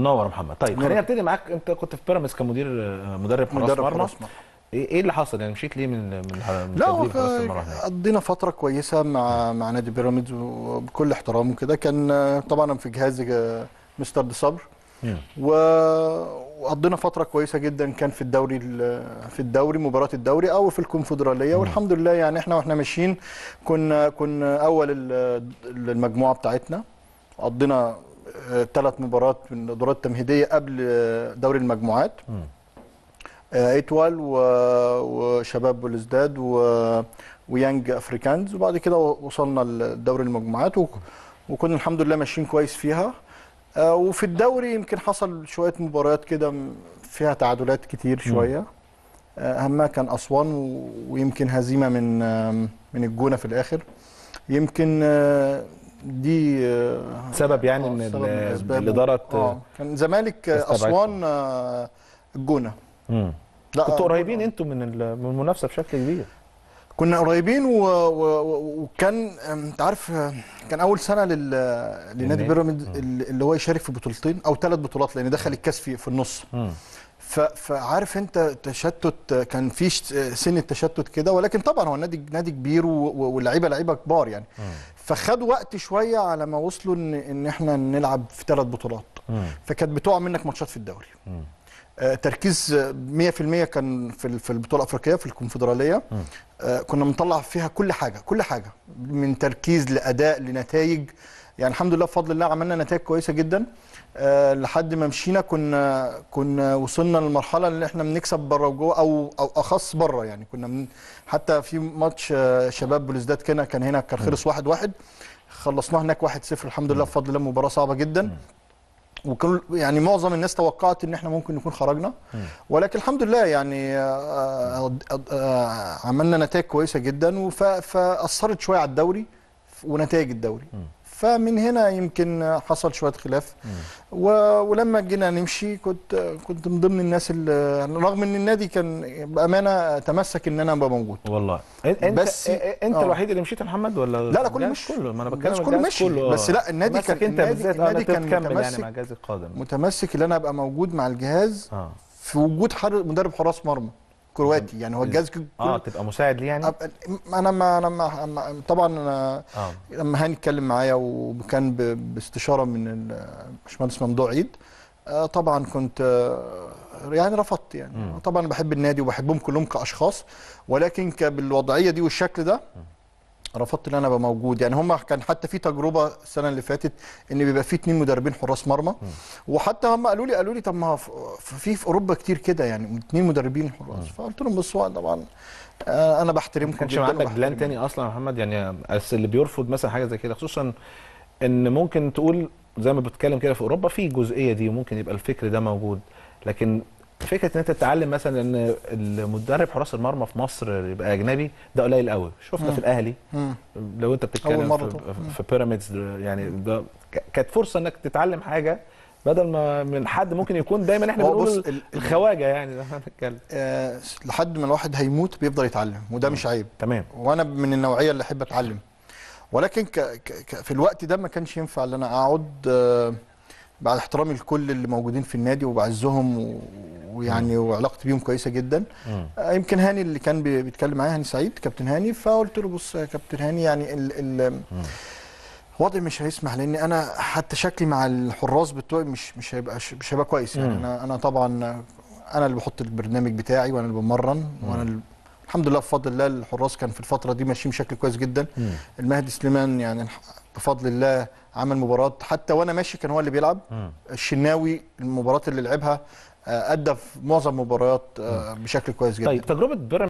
منور محمد طيب خلينا نبتدي معاك انت كنت في بيراميدز كمدير مدرب حراس مرمى ايه،, ايه اللي حصل يعني مشيت ليه من من لا قضينا فتره كويسه مع مع نادي بيراميدز وبكل احترام وكده كان طبعا في جهاز آه، مستر دي صبر وقضينا فتره كويسه جدا كان في الدوري في الدوري مباراه الدوري او في الكونفدراليه والحمد لله يعني احنا واحنا ماشيين كنا كنا اول المجموعه بتاعتنا قضينا ثلاث مباريات من دورات تمهيديه قبل دوري المجموعات آه، ايتوال وشباب بلوزداد ويانج افريكانز وبعد كده وصلنا لدوري المجموعات وكنا الحمد لله ماشيين كويس فيها آه، وفي الدوري يمكن حصل شويه مباريات كده فيها تعادلات كتير شويه آه، اهمها كان اسوان ويمكن هزيمه من من الجونه في الاخر يمكن دي سبب يعني آه، ان الاداره اه كان زمالك آه، اسوان آه، الجونه لا كنتوا قريبين انتوا من المنافسه بشكل كبير كنا قريبين وكان انت عارف كان اول سنه لنادي إيه؟ بيراميد اللي هو يشارك في بطولتين او ثلاث بطولات لان دخل الكاس في النص فعارف انت تشتت كان في سن التشتت كده ولكن طبعا هو نادي نادي كبير واللعيبه لعيبه كبار يعني فخد وقت شويه على ما وصلوا ان ان احنا نلعب في ثلاث بطولات فكانت بتقع منك ماتشات في الدوري آه تركيز 100% كان في في البطوله الافريقيه في الكونفدراليه آه كنا بنطلع فيها كل حاجه كل حاجه من تركيز لاداء لنتائج يعني الحمد لله بفضل الله عملنا نتائج كويسه جدا آه، لحد ما مشينا كنا كنا وصلنا للمرحله اللي احنا بنكسب بره وجوه او او اخص بره يعني كنا من حتى في ماتش آه، شباب بلوزداد كنا كان هنا كان خلص 1-1 واحد واحد خلصناه هناك 1-0 الحمد لله بفضل الله مباراه صعبه جدا وكل يعني معظم الناس توقعت ان احنا ممكن نكون خرجنا ولكن الحمد لله يعني آه، عملنا نتائج كويسه جدا فاثرت شويه على الدوري ونتائج الدوري فمن هنا يمكن حصل شويه خلاف و... ولما جينا نمشي كنت كنت من ضمن الناس اللي رغم ان النادي كان بامانه تمسك ان انا ابقى موجود والله انت بس انت آه. الوحيد اللي مشيت يا محمد ولا لا لا كله مش كله ما انا بتكلم كله مش كله بس لا النادي كان انت بالذات النادي آه، كان يعني متمسك يعني مع الجهاز القادم متمسك ان انا ابقى موجود مع الجهاز آه. في وجود مدرب حراس مرمى كرواتي يعني, يعني هو إيه. الجهاز اه تبقى مساعد ليه يعني انا ما انا ما طبعا انا آه. لما هاني اتكلم معايا وكان باستشاره من الباشمهندس ممدوح عيد آه، طبعا كنت آه، يعني رفضت يعني م. طبعا بحب النادي وبحبهم كلهم كاشخاص ولكن بالوضعيه دي والشكل ده رفضت ان انا ابقى موجود يعني هم كان حتى في تجربه السنه اللي فاتت ان بيبقى في اثنين مدربين حراس مرمى وحتى هم قالوا لي قالوا لي طب ما في في اوروبا كتير كده يعني اثنين مدربين حراس فقلت لهم بصوا طبعا آه، انا بحترمكم جدا كانش عندك بلان تاني اصلا يا محمد يعني اللي بيرفض مثلا حاجه زي كده خصوصا ان ممكن تقول زي ما بتكلم كده في اوروبا في جزئيه دي ممكن يبقى الفكر ده موجود لكن فكره ان انت تتعلم مثلا ان المدرب حراس المرمى في مصر يبقى اجنبي ده قليل قوي شفنا في الاهلي مم. لو انت بتتكلم في, في بيراميدز يعني ده كانت فرصه انك تتعلم حاجه بدل ما من حد ممكن يكون دايما احنا بنقول الخواجه يعني هنتكلم آه لحد ما الواحد هيموت بيفضل يتعلم وده مش عيب تمام وانا من النوعيه اللي احب اتعلم ولكن ك ك في الوقت ده ما كانش ينفع ان انا اقعد آه بعد احترامي لكل اللي موجودين في النادي وبعزهم و... ويعني وعلاقتي بيهم كويسه جدا مم. آه، يمكن هاني اللي كان بيتكلم معايا هاني سعيد كابتن هاني فقلت له بص يا كابتن هاني يعني ال... ال... وضعي مش هيسمح لان انا حتى شكلي مع الحراس بتوعي مش مش هيبقى مش هيبقى كويس يعني انا انا طبعا انا اللي بحط البرنامج بتاعي وانا اللي بمرن وانا اللي الحمد لله بفضل الله الحراس كان في الفتره دي ماشيين بشكل كويس جدا مم. المهدي سليمان يعني بفضل الله عمل مباراه حتى وانا ماشي كان هو اللي بيلعب مم. الشناوي المباراه اللي لعبها آه، ادى في معظم مباريات آه، بشكل كويس جدا طيب تجربه بيراميدز